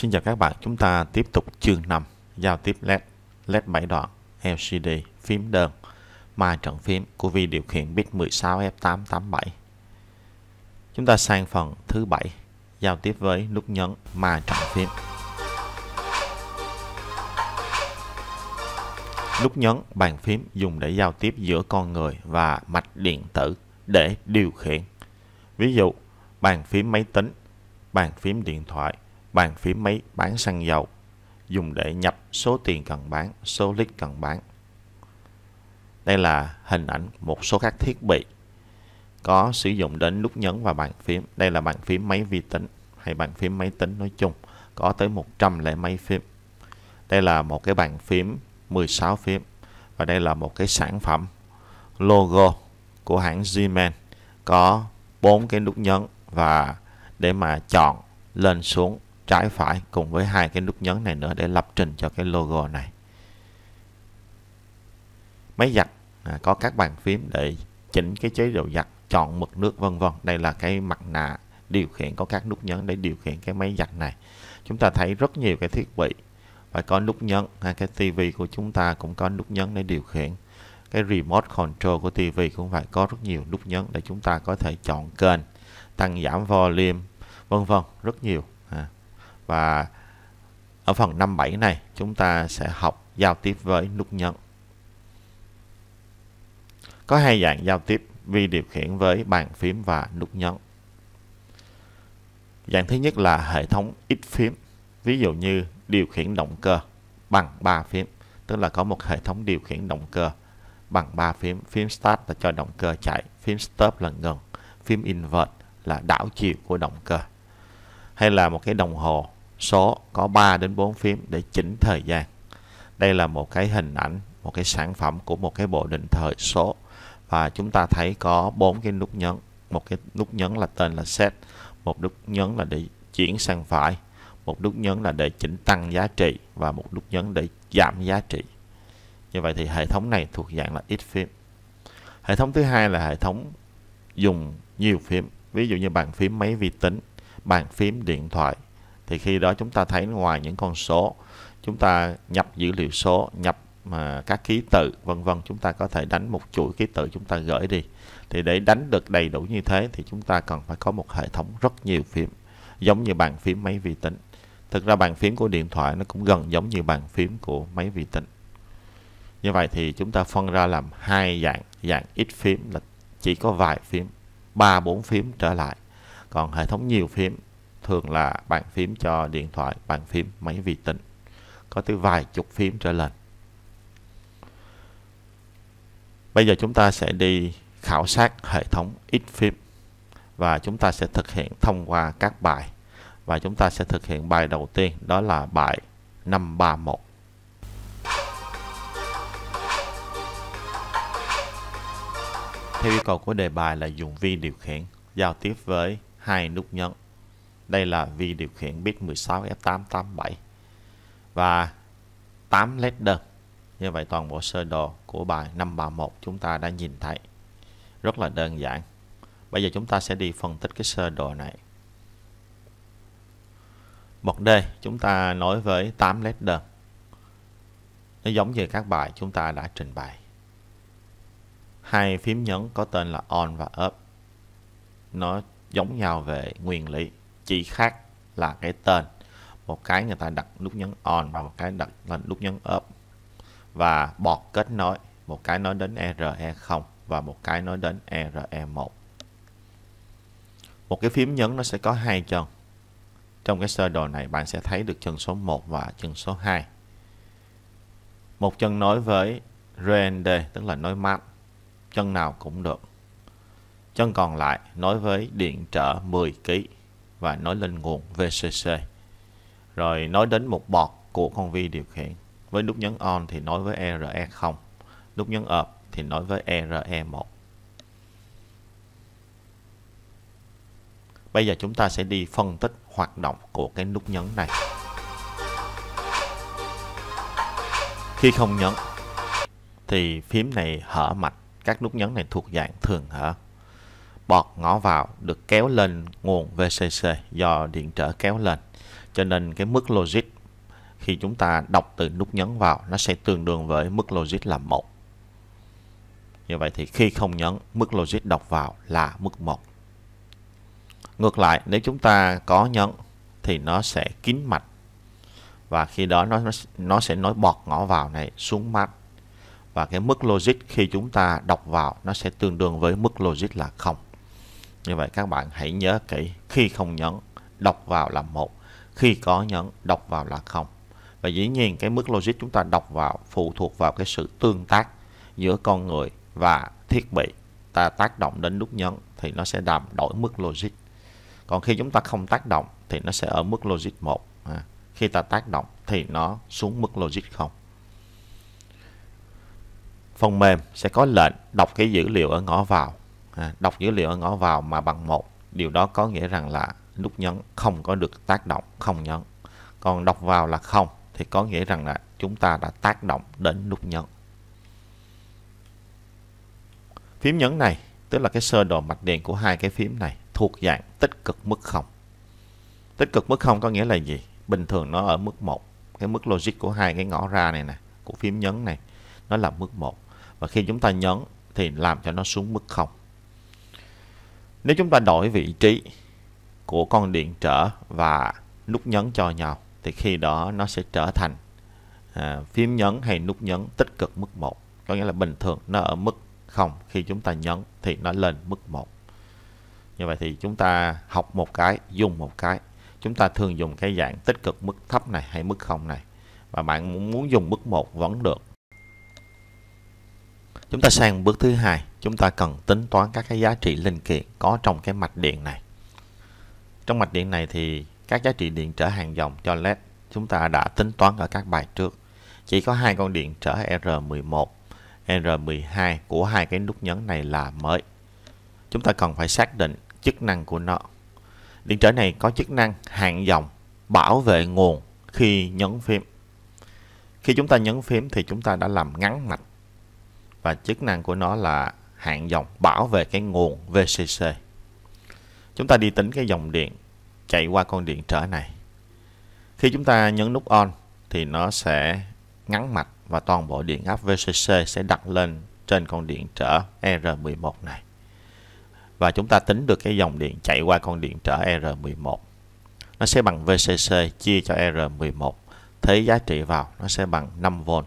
Xin chào các bạn, chúng ta tiếp tục chương 5 giao tiếp LED, LED 7 đoạn, LCD, phím đơn, ma trận phím của vi điều khiển bit 16F887. Chúng ta sang phần thứ 7, giao tiếp với nút nhấn ma trận phím. Nút nhấn bàn phím dùng để giao tiếp giữa con người và mạch điện tử để điều khiển. Ví dụ, bàn phím máy tính, bàn phím điện thoại, bàn phím máy bán xăng dầu dùng để nhập số tiền cần bán, số lít cần bán. Đây là hình ảnh một số các thiết bị có sử dụng đến nút nhấn và bàn phím. Đây là bàn phím máy vi tính hay bàn phím máy tính nói chung, có tới 100 lẻ máy phím. Đây là một cái bàn phím 16 phím và đây là một cái sản phẩm logo của hãng Siemens có bốn cái nút nhấn và để mà chọn lên xuống trái phải cùng với hai cái nút nhấn này nữa để lập trình cho cái logo này máy giặt à, có các bàn phím để chỉnh cái chế độ giặt chọn mực nước vân vân đây là cái mặt nạ điều khiển có các nút nhấn để điều khiển cái máy giặt này chúng ta thấy rất nhiều cái thiết bị phải có nút nhấn hay à, cái tivi của chúng ta cũng có nút nhấn để điều khiển cái remote control của tivi cũng phải có rất nhiều nút nhấn để chúng ta có thể chọn kênh tăng giảm volume vân vân rất nhiều và ở phần 57 này chúng ta sẽ học giao tiếp với nút nhấn. Có hai dạng giao tiếp vi điều khiển với bàn phím và nút nhấn. Dạng thứ nhất là hệ thống ít phím, ví dụ như điều khiển động cơ bằng 3 phím, tức là có một hệ thống điều khiển động cơ bằng 3 phím, phím start là cho động cơ chạy, phím stop là ngừng, phím invert là đảo chiều của động cơ. Hay là một cái đồng hồ số có 3 đến 4 phím để chỉnh thời gian. Đây là một cái hình ảnh, một cái sản phẩm của một cái bộ định thời số và chúng ta thấy có bốn cái nút nhấn, một cái nút nhấn là tên là set, một nút nhấn là để chuyển sang phải, một nút nhấn là để chỉnh tăng giá trị và một nút nhấn để giảm giá trị. Như vậy thì hệ thống này thuộc dạng là ít phím. Hệ thống thứ hai là hệ thống dùng nhiều phím, ví dụ như bàn phím máy vi tính, bàn phím điện thoại, thì khi đó chúng ta thấy ngoài những con số chúng ta nhập dữ liệu số nhập mà các ký tự vân vân chúng ta có thể đánh một chuỗi ký tự chúng ta gửi đi thì để đánh được đầy đủ như thế thì chúng ta cần phải có một hệ thống rất nhiều phím giống như bàn phím máy vi tính thực ra bàn phím của điện thoại nó cũng gần giống như bàn phím của máy vi tính như vậy thì chúng ta phân ra làm hai dạng dạng ít phím là chỉ có vài phím ba bốn phím trở lại còn hệ thống nhiều phím thường là bàn phím cho điện thoại, bàn phím máy vi tính. Có tới vài chục phím trở lên. Bây giờ chúng ta sẽ đi khảo sát hệ thống ít phím và chúng ta sẽ thực hiện thông qua các bài và chúng ta sẽ thực hiện bài đầu tiên đó là bài 531. Theo yêu cầu của đề bài là dùng vi điều khiển giao tiếp với hai nút nhấn đây là vi điều khiển bit 16F887 và 8 ladder. Như vậy toàn bộ sơ đồ của bài 531 chúng ta đã nhìn thấy. Rất là đơn giản. Bây giờ chúng ta sẽ đi phân tích cái sơ đồ này. Một d chúng ta nói với 8 ladder. Nó giống như các bài chúng ta đã trình bày. Hai phím nhấn có tên là on và up. Nó giống nhau về nguyên lý chỉ khác là cái tên một cái người ta đặt nút nhấn on và một cái đặt là nút nhấn up và bọt kết nối một cái nói đến RE0 và một cái nói đến RE1 một cái phím nhấn nó sẽ có hai chân trong cái sơ đồ này bạn sẽ thấy được chân số 1 và chân số 2 một chân nối với RND e tức là nối map chân nào cũng được chân còn lại nối với điện trở 10 kg và nối lên nguồn VCC. Rồi nói đến một bọt của con vi điều khiển. Với nút nhấn on thì nói với e RE0, nút nhấn off thì nói với e RE1. Bây giờ chúng ta sẽ đi phân tích hoạt động của cái nút nhấn này. Khi không nhấn thì phím này hở mạch, các nút nhấn này thuộc dạng thường hở bọt ngõ vào được kéo lên nguồn VCC do điện trở kéo lên. Cho nên cái mức logic khi chúng ta đọc từ nút nhấn vào nó sẽ tương đương với mức logic là 1. Như vậy thì khi không nhấn, mức logic đọc vào là mức 1. Ngược lại, nếu chúng ta có nhấn thì nó sẽ kín mạch và khi đó nó nó sẽ nối bọt ngõ vào này xuống mạch và cái mức logic khi chúng ta đọc vào nó sẽ tương đương với mức logic là 0. Như vậy các bạn hãy nhớ kỹ khi không nhấn đọc vào là một khi có nhấn đọc vào là không và dĩ nhiên cái mức logic chúng ta đọc vào phụ thuộc vào cái sự tương tác giữa con người và thiết bị ta tác động đến nút nhấn thì nó sẽ làm đổi mức logic còn khi chúng ta không tác động thì nó sẽ ở mức logic 1 à, khi ta tác động thì nó xuống mức logic 0 phần mềm sẽ có lệnh đọc cái dữ liệu ở ngõ vào À, đọc dữ liệu ở ngõ vào mà bằng một điều đó có nghĩa rằng là nút nhấn không có được tác động không nhấn còn đọc vào là không thì có nghĩa rằng là chúng ta đã tác động đến nút nhấn phím nhấn này tức là cái sơ đồ mạch điện của hai cái phím này thuộc dạng tích cực mức không tích cực mức không có nghĩa là gì bình thường nó ở mức 1 cái mức logic của hai cái ngõ ra này nè của phím nhấn này nó là mức 1 và khi chúng ta nhấn thì làm cho nó xuống mức 0 nếu chúng ta đổi vị trí của con điện trở và nút nhấn cho nhau thì khi đó nó sẽ trở thành à, phím nhấn hay nút nhấn tích cực mức 1. Có nghĩa là bình thường nó ở mức 0 khi chúng ta nhấn thì nó lên mức 1. Như vậy thì chúng ta học một cái, dùng một cái. Chúng ta thường dùng cái dạng tích cực mức thấp này hay mức 0 này. Và bạn muốn dùng mức 1 vẫn được. Chúng ta sang bước thứ hai chúng ta cần tính toán các cái giá trị linh kiện có trong cái mạch điện này. Trong mạch điện này thì các giá trị điện trở hàng dòng cho LED chúng ta đã tính toán ở các bài trước. Chỉ có hai con điện trở R11, R12 của hai cái nút nhấn này là mới. Chúng ta cần phải xác định chức năng của nó. Điện trở này có chức năng hàng dòng bảo vệ nguồn khi nhấn phím. Khi chúng ta nhấn phím thì chúng ta đã làm ngắn mạch và chức năng của nó là hạn dòng bảo vệ cái nguồn VCC. Chúng ta đi tính cái dòng điện chạy qua con điện trở này. Khi chúng ta nhấn nút on thì nó sẽ ngắn mạch và toàn bộ điện áp VCC sẽ đặt lên trên con điện trở R11 này. Và chúng ta tính được cái dòng điện chạy qua con điện trở R11. Nó sẽ bằng VCC chia cho R11. Thế giá trị vào nó sẽ bằng 5V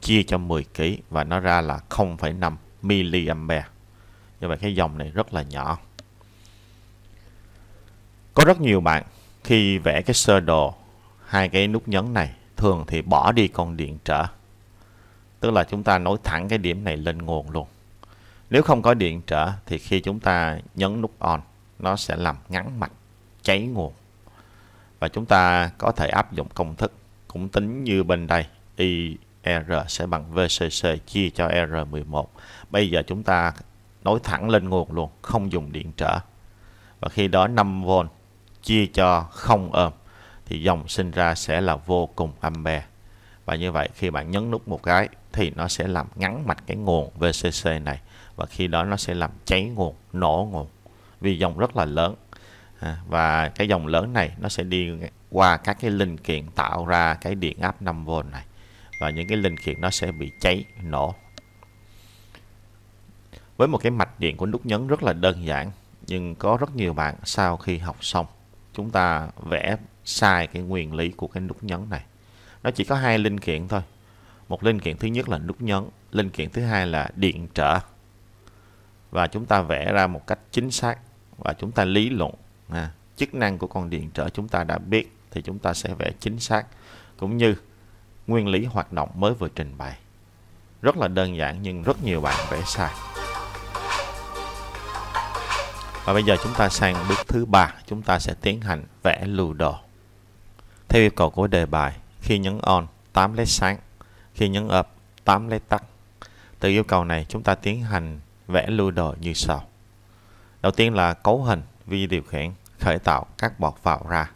chia cho 10 kg và nó ra là 0,5 miliampere. Như vậy cái dòng này rất là nhỏ. Có rất nhiều bạn khi vẽ cái sơ đồ hai cái nút nhấn này thường thì bỏ đi con điện trở. Tức là chúng ta nối thẳng cái điểm này lên nguồn luôn. Nếu không có điện trở thì khi chúng ta nhấn nút on nó sẽ làm ngắn mạch cháy nguồn. Và chúng ta có thể áp dụng công thức cũng tính như bên đây y R sẽ bằng VCC chia cho R11. Bây giờ chúng ta nối thẳng lên nguồn luôn, không dùng điện trở. Và khi đó 5V chia cho 0 ôm thì dòng sinh ra sẽ là vô cùng ampe. Và như vậy khi bạn nhấn nút một cái thì nó sẽ làm ngắn mạch cái nguồn VCC này và khi đó nó sẽ làm cháy nguồn, nổ nguồn vì dòng rất là lớn. À, và cái dòng lớn này nó sẽ đi qua các cái linh kiện tạo ra cái điện áp 5V này và những cái linh kiện nó sẽ bị cháy nổ với một cái mạch điện của nút nhấn rất là đơn giản nhưng có rất nhiều bạn sau khi học xong chúng ta vẽ sai cái nguyên lý của cái nút nhấn này nó chỉ có hai linh kiện thôi một linh kiện thứ nhất là nút nhấn linh kiện thứ hai là điện trở và chúng ta vẽ ra một cách chính xác và chúng ta lý luận à, chức năng của con điện trở chúng ta đã biết thì chúng ta sẽ vẽ chính xác cũng như nguyên lý hoạt động mới vừa trình bày. Rất là đơn giản nhưng rất nhiều bạn vẽ sai. Và bây giờ chúng ta sang bước thứ ba, chúng ta sẽ tiến hành vẽ lưu đồ. Theo yêu cầu của đề bài, khi nhấn on 8 led sáng, khi nhấn up 8 led tắt. Từ yêu cầu này chúng ta tiến hành vẽ lưu đồ như sau. Đầu tiên là cấu hình vi điều khiển khởi tạo các bọt vào ra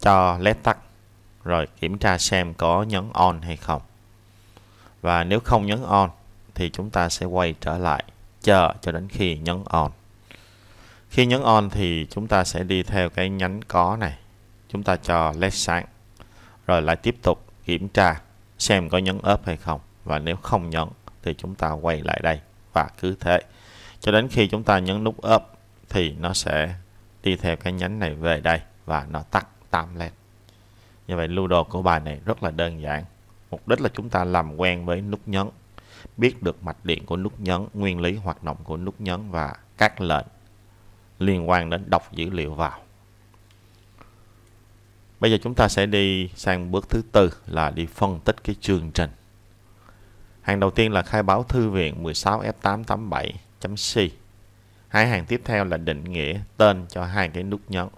cho led tắt rồi kiểm tra xem có nhấn on hay không và nếu không nhấn on thì chúng ta sẽ quay trở lại chờ cho đến khi nhấn on khi nhấn on thì chúng ta sẽ đi theo cái nhánh có này chúng ta cho led sáng rồi lại tiếp tục kiểm tra xem có nhấn up hay không và nếu không nhấn thì chúng ta quay lại đây và cứ thế cho đến khi chúng ta nhấn nút up thì nó sẽ đi theo cái nhánh này về đây và nó tắt tam led như vậy lưu đồ của bài này rất là đơn giản. Mục đích là chúng ta làm quen với nút nhấn, biết được mạch điện của nút nhấn, nguyên lý hoạt động của nút nhấn và các lệnh liên quan đến đọc dữ liệu vào. Bây giờ chúng ta sẽ đi sang bước thứ tư là đi phân tích cái chương trình. Hàng đầu tiên là khai báo thư viện 16F887.c. Hai hàng tiếp theo là định nghĩa tên cho hai cái nút nhấn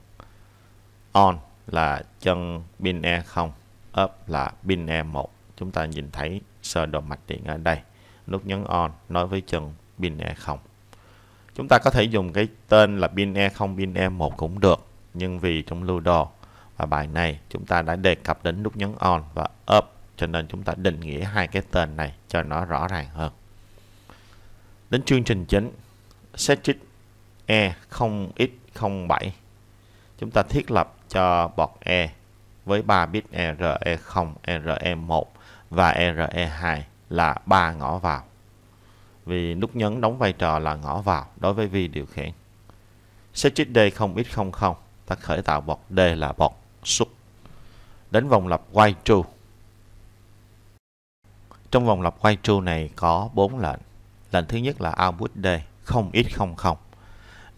on là chân pin E0, up là pin E1. Chúng ta nhìn thấy sơ đồ mạch điện ở đây. Nút nhấn on nói với chân pin E0. Chúng ta có thể dùng cái tên là pin E0, pin E1 cũng được. Nhưng vì trong lưu đồ và bài này chúng ta đã đề cập đến nút nhấn on và up cho nên chúng ta định nghĩa hai cái tên này cho nó rõ ràng hơn. Đến chương trình chính set E0X07 chúng ta thiết lập cho bọt E với 3 bit RE0, RE1 e e và e RE2 là 3 ngõ vào. Vì nút nhấn đóng vai trò là ngõ vào đối với vi điều khiển. Set chip D0X00 ta khởi tạo bọt D là bọt xuất. Đến vòng lặp Y true. Trong vòng lặp Y true này có 4 lệnh. Lệnh thứ nhất là output D 0x00.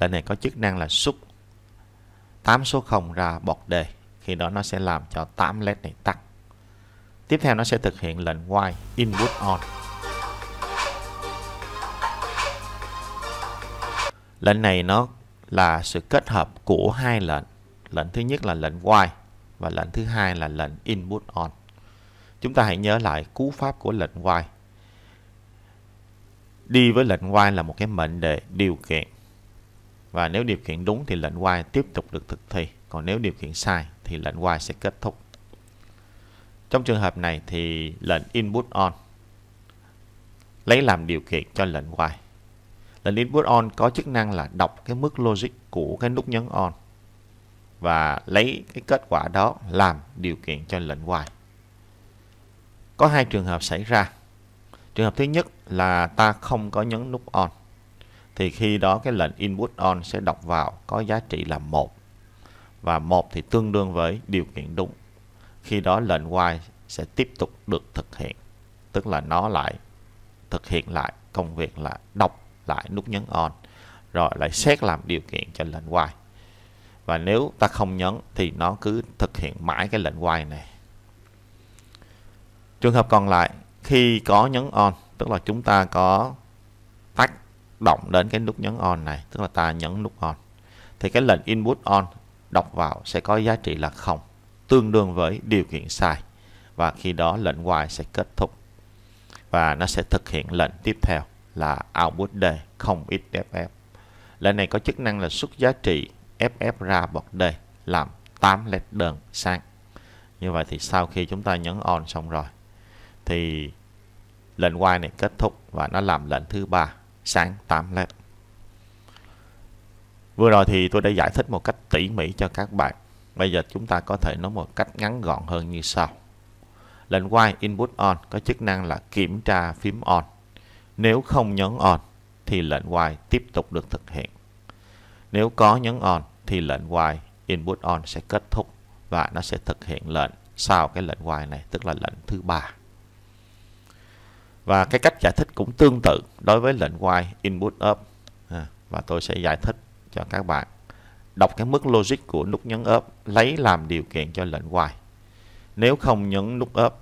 Lệnh này có chức năng là xuất 8 số 0 ra bột đề khi đó nó sẽ làm cho 8 led này tắt tiếp theo nó sẽ thực hiện lệnh while input on lệnh này nó là sự kết hợp của hai lệnh lệnh thứ nhất là lệnh while và lệnh thứ hai là lệnh input on chúng ta hãy nhớ lại cú pháp của lệnh while đi với lệnh while là một cái mệnh đề điều kiện và nếu điều khiển đúng thì lệnh while tiếp tục được thực thi, còn nếu điều khiển sai thì lệnh while sẽ kết thúc. Trong trường hợp này thì lệnh input on lấy làm điều kiện cho lệnh while. Lệnh input on có chức năng là đọc cái mức logic của cái nút nhấn on và lấy cái kết quả đó làm điều kiện cho lệnh while. Có hai trường hợp xảy ra. Trường hợp thứ nhất là ta không có nhấn nút on thì khi đó cái lệnh input on sẽ đọc vào có giá trị là một và một thì tương đương với điều kiện đúng. Khi đó lệnh while sẽ tiếp tục được thực hiện, tức là nó lại thực hiện lại công việc là đọc lại nút nhấn on rồi lại xét làm điều kiện cho lệnh while. Và nếu ta không nhấn thì nó cứ thực hiện mãi cái lệnh while này. Trường hợp còn lại khi có nhấn on, tức là chúng ta có động đến cái nút nhấn on này tức là ta nhấn nút on thì cái lệnh input on đọc vào sẽ có giá trị là không tương đương với điều kiện sai và khi đó lệnh while sẽ kết thúc và nó sẽ thực hiện lệnh tiếp theo là output d không xff lệnh này có chức năng là xuất giá trị ff ra bậc d làm 8 led đơn sang như vậy thì sau khi chúng ta nhấn on xong rồi thì lệnh while này kết thúc và nó làm lệnh thứ ba sáng 8 lát. Vừa rồi thì tôi đã giải thích một cách tỉ mỉ cho các bạn. Bây giờ chúng ta có thể nói một cách ngắn gọn hơn như sau. Lệnh white input on có chức năng là kiểm tra phím on. Nếu không nhấn on thì lệnh white tiếp tục được thực hiện. Nếu có nhấn on thì lệnh while input on sẽ kết thúc và nó sẽ thực hiện lệnh sau cái lệnh while này, tức là lệnh thứ ba. Và cái cách giải thích cũng tương tự đối với lệnh while input up. À, và tôi sẽ giải thích cho các bạn. Đọc cái mức logic của nút nhấn up lấy làm điều kiện cho lệnh while. Nếu không nhấn nút up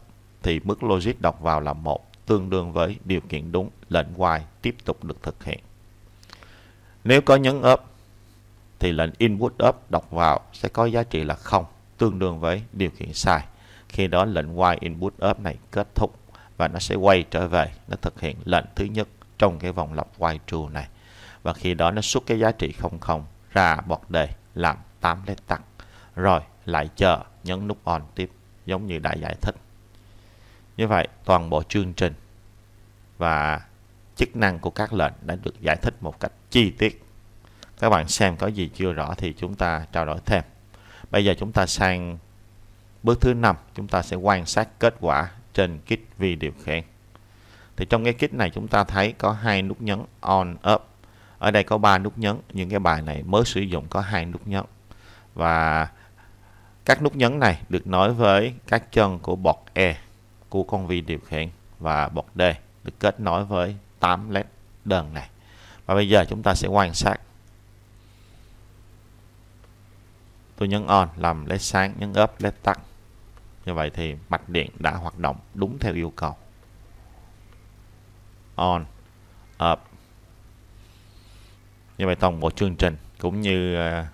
thì mức logic đọc vào là một tương đương với điều kiện đúng lệnh while tiếp tục được thực hiện. Nếu có nhấn up thì lệnh input up đọc vào sẽ có giá trị là không tương đương với điều kiện sai. Khi đó lệnh while input up này kết thúc và nó sẽ quay trở về nó thực hiện lệnh thứ nhất trong cái vòng lặp while true này và khi đó nó xuất cái giá trị không không ra bọt đề làm 8 lét tăng rồi lại chờ nhấn nút on tiếp giống như đã giải thích như vậy toàn bộ chương trình và chức năng của các lệnh đã được giải thích một cách chi tiết các bạn xem có gì chưa rõ thì chúng ta trao đổi thêm bây giờ chúng ta sang bước thứ năm chúng ta sẽ quan sát kết quả trên kit vi điều khiển. Thì trong cái kit này chúng ta thấy có hai nút nhấn on up. Ở đây có ba nút nhấn, nhưng cái bài này mới sử dụng có hai nút nhấn. Và các nút nhấn này được nối với các chân của bọt E của con vi điều khiển và bọt D được kết nối với 8 led đơn này. Và bây giờ chúng ta sẽ quan sát. Tôi nhấn on làm led sáng, nhấn up led tắt. Như vậy thì mạch điện đã hoạt động đúng theo yêu cầu. On, up. Như vậy toàn bộ chương trình cũng như à,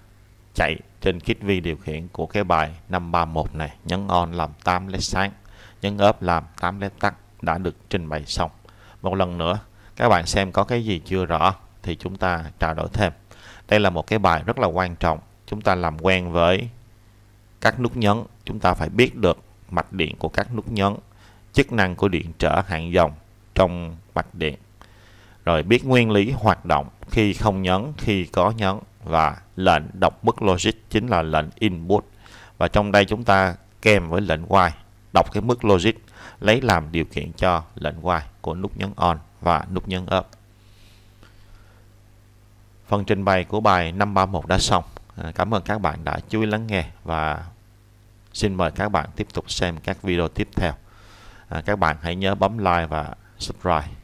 chạy trên kit vi điều khiển của cái bài 531 này. Nhấn on làm 8 led sáng, nhấn up làm 8 led tắt đã được trình bày xong. Một lần nữa, các bạn xem có cái gì chưa rõ thì chúng ta trao đổi thêm. Đây là một cái bài rất là quan trọng. Chúng ta làm quen với các nút nhấn chúng ta phải biết được mạch điện của các nút nhấn chức năng của điện trở hạng dòng trong mạch điện rồi biết nguyên lý hoạt động khi không nhấn khi có nhấn và lệnh đọc mức logic chính là lệnh input và trong đây chúng ta kèm với lệnh Y đọc cái mức logic lấy làm điều kiện cho lệnh Y của nút nhấn on và nút nhấn up phần trình bày của bài 531 đã xong à, cảm ơn các bạn đã chú ý lắng nghe và Xin mời các bạn tiếp tục xem các video tiếp theo. À, các bạn hãy nhớ bấm like và subscribe.